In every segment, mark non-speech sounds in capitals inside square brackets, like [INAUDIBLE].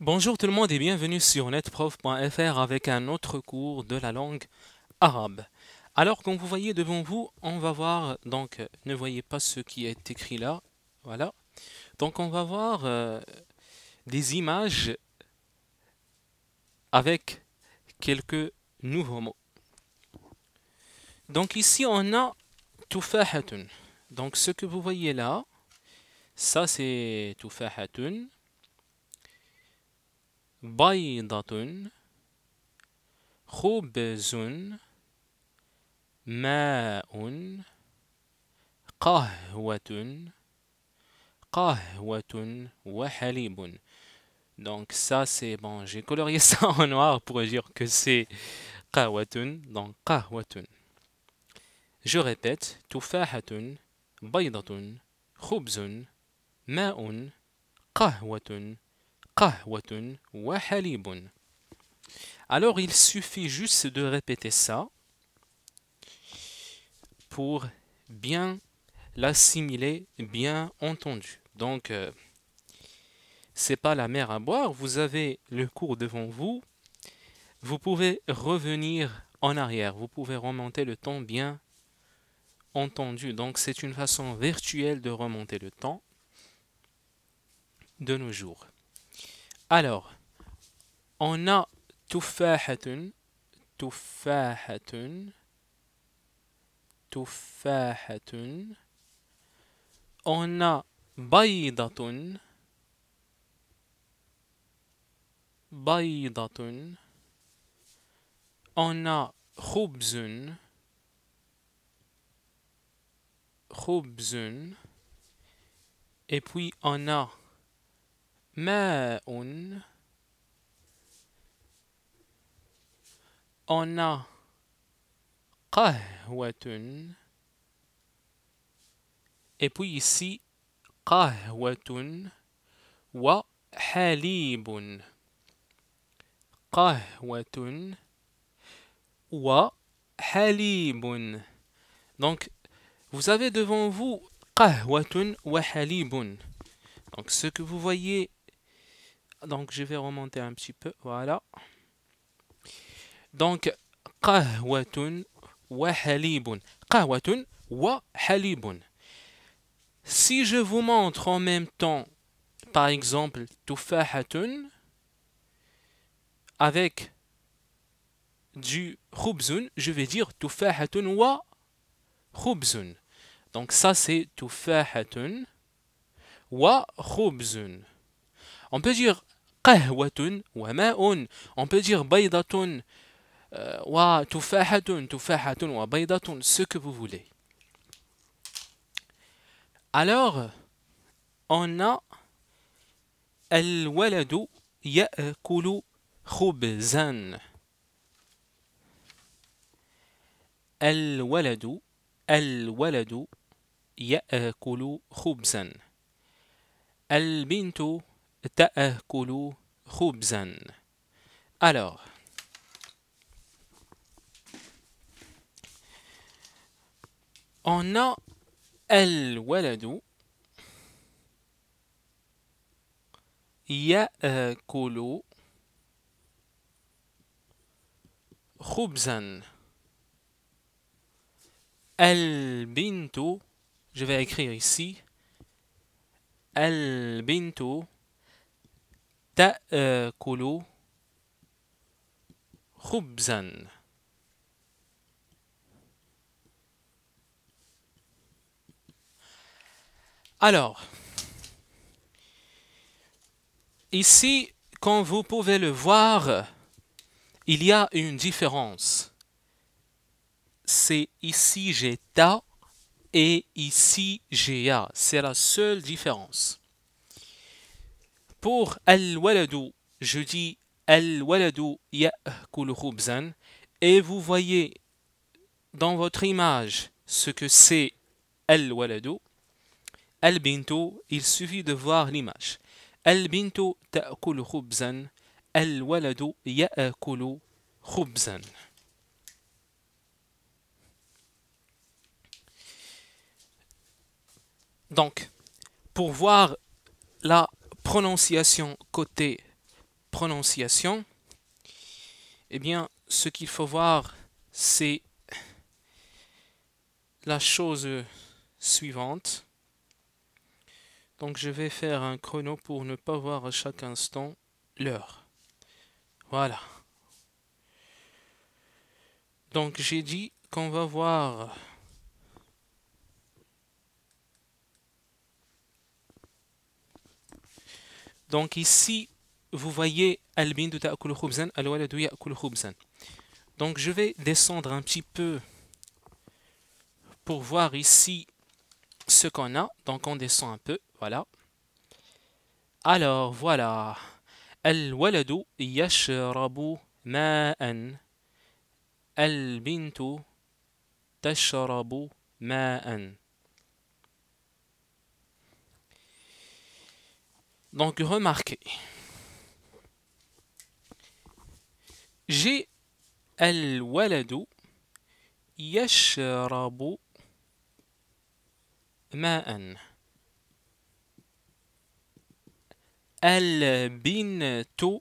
Bonjour tout le monde et bienvenue sur netprof.fr avec un autre cours de la langue arabe. Alors comme vous voyez devant vous, on va voir, donc ne voyez pas ce qui est écrit là, voilà. Donc on va voir euh, des images avec quelques nouveaux mots. Donc ici on a tufahatun. Donc ce que vous voyez là, ça c'est tufahatun. بيضة خبز ماء قهوة قهوة وحليب Donc ça c'est bon, j'ai colorié ça en noir pour dire que c'est قهوة donc قهوة. Je répète تفاحة بيضة خبز ماء قهوة Alors il suffit juste de répéter ça pour bien l'assimiler, bien entendu. Donc, euh, c'est pas la mer à boire, vous avez le cours devant vous, vous pouvez revenir en arrière, vous pouvez remonter le temps bien entendu. Donc, c'est une façon virtuelle de remonter le temps de nos jours. Alors, on a tout fait tufahatun. On a baydatun, baydatun. On a khubzun, khubzun. Et puis on a mais on a qahwatun et puis ici watun wa halibun watun wa halibun donc vous avez devant vous watun wa halibun donc ce que vous voyez donc, je vais remonter un petit peu. Voilà. Donc, qahwatun wa halibun. Qahwatun wa halibun. Si je vous montre en même temps, par exemple, tufahatun avec du khubzun, je vais dire tufahatun wa khubzun. Donc ça c'est tufahatun wa khubzun. On peut dire قهوة وماء on peut dire بيضة آه، وتفاحة تفاحة وبيضة ce que vous voulez alors on a الولد يأكل خبزا الولد الولد يأكل خبزا البنت ta'akulu khubzan. Alors, on a al-waladu ya'akulu khubzan. el bintu je vais écrire ici, el bintu euh, Alors, ici, comme vous pouvez le voir, il y a une différence. C'est ici j'ai ta et ici j'ai C'est la seule différence. Pour al-waladu, je dis al-waladu ya'kulu khubzan et vous voyez dans votre image ce que c'est al-waladu. Al-bintu, il suffit de voir l'image. Al-bintu ta'kulu khubzan, al-waladu ya'kulu khubzan. Donc, pour voir la prononciation côté prononciation, eh bien, ce qu'il faut voir, c'est la chose suivante. Donc, je vais faire un chrono pour ne pas voir à chaque instant l'heure. Voilà. Donc, j'ai dit qu'on va voir Donc ici, vous voyez « Al-Waladu Donc je vais descendre un petit peu pour voir ici ce qu'on a. Donc on descend un peu, voilà. Alors voilà. Al-Waladu Yashrabu Ma'an. Al-Bintu Tashrabu Ma'an. Donc remarquez. J'ai El waladu yashrabu ma'an. Al-bintu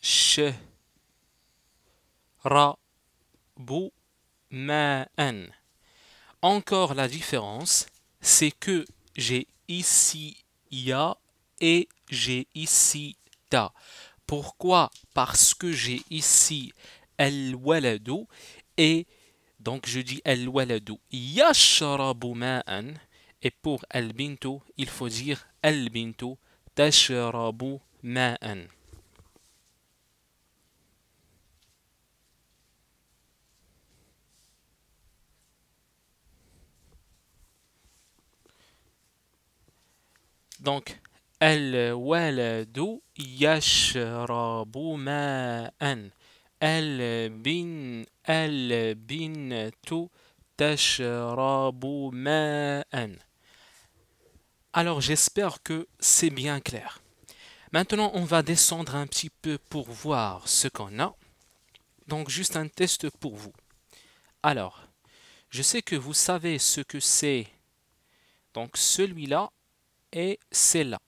sh ma'an. Encore la différence, c'est que j'ai ici ya » et j'ai ici ta. Pourquoi Parce que j'ai ici el l-waladu » et donc je dis el l-waladu yashrabu ma'an et pour El l-bintu » il faut dire el l-bintu tashrabu ma'an. Donc, El bin bin bin Tu Tashrabu n Alors j'espère que c'est bien clair. Maintenant, on va descendre un petit peu pour voir ce qu'on a. Donc juste un test pour vous. Alors, je sais que vous savez ce que c'est. Donc celui-là, et c'est là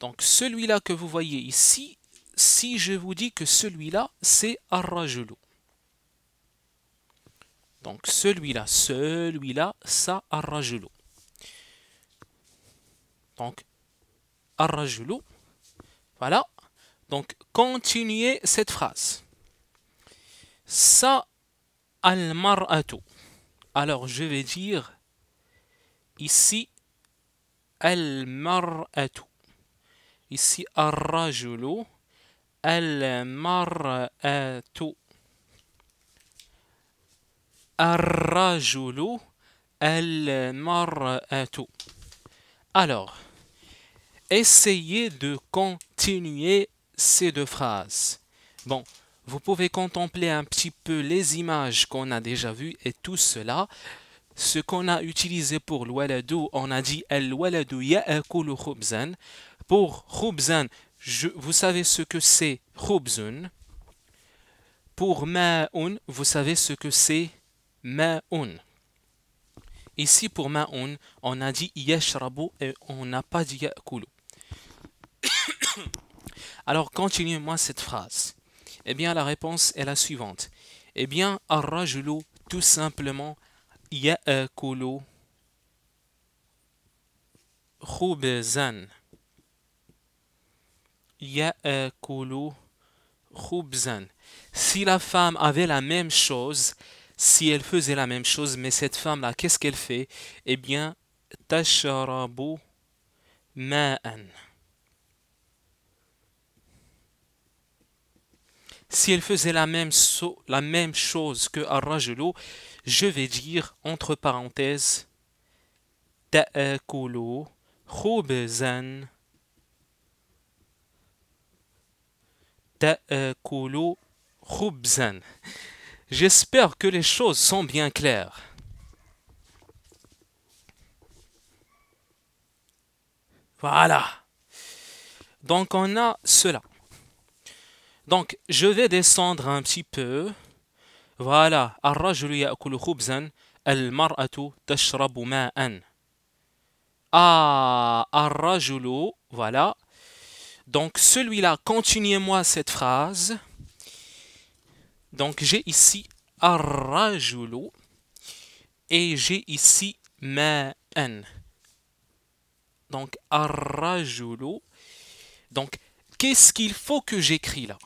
Donc celui-là que vous voyez ici, si je vous dis que celui-là, c'est Arrajulu. Donc celui-là, celui-là, ça Arrajulu. Donc Arrajulu. Voilà. Donc continuez cette phrase. Ça al-mar'atu. Alors je vais dire ici à tout Ici, un à tout. joulou. Elle meurt à tout. Alors, essayez de continuer ces deux phrases. Bon, vous pouvez contempler un petit peu les images qu'on a déjà vues et tout cela ce qu'on a utilisé pour waladu on a dit al-waladou ya'akulu khubzan. Pour khubzan, vous savez ce que c'est khubzun. Pour ma'un, vous savez ce que c'est ma'un. Ici, pour ma'un, on a dit yashrabu et on n'a pas dit ya'akulu. [COUGHS] Alors, continuez-moi cette phrase. Eh bien, la réponse est la suivante. Eh bien, Arrajoulou tout simplement, خبزا e, koulou e, Si la femme avait la même chose, si elle faisait la même chose, mais cette femme-là, qu'est-ce qu'elle fait Eh bien, tasharabu ma'an. Si elle faisait la même, la même chose que Arrajulu, je vais dire entre parenthèses khubzan khubzan J'espère que les choses sont bien claires. Voilà. Donc on a cela. Donc je vais descendre un petit peu. Voilà, Ah, arrajulu, voilà. Donc celui-là, continuez-moi cette phrase. Donc j'ai ici arrajulu et j'ai ici ma'an. Donc arrajulu. Donc qu'est-ce qu'il faut que j'écris là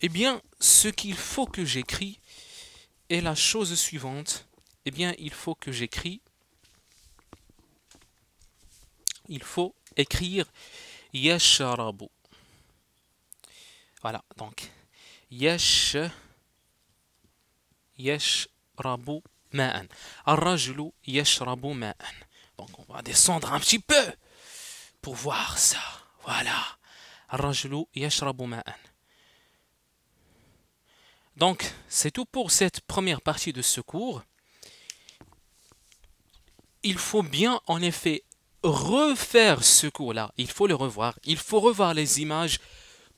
eh bien, ce qu'il faut que j'écris est la chose suivante. Eh bien, il faut que j'écris. Il faut écrire Yesharabu. Voilà, donc yesh yashrabu ma'an. ar yesh ma'an. Donc on va descendre un petit peu pour voir ça. Voilà. ar yesh yashrabu ma'an. Donc, c'est tout pour cette première partie de ce cours. Il faut bien, en effet, refaire ce cours-là. Il faut le revoir. Il faut revoir les images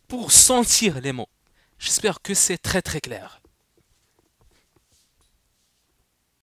pour sentir les mots. J'espère que c'est très très clair.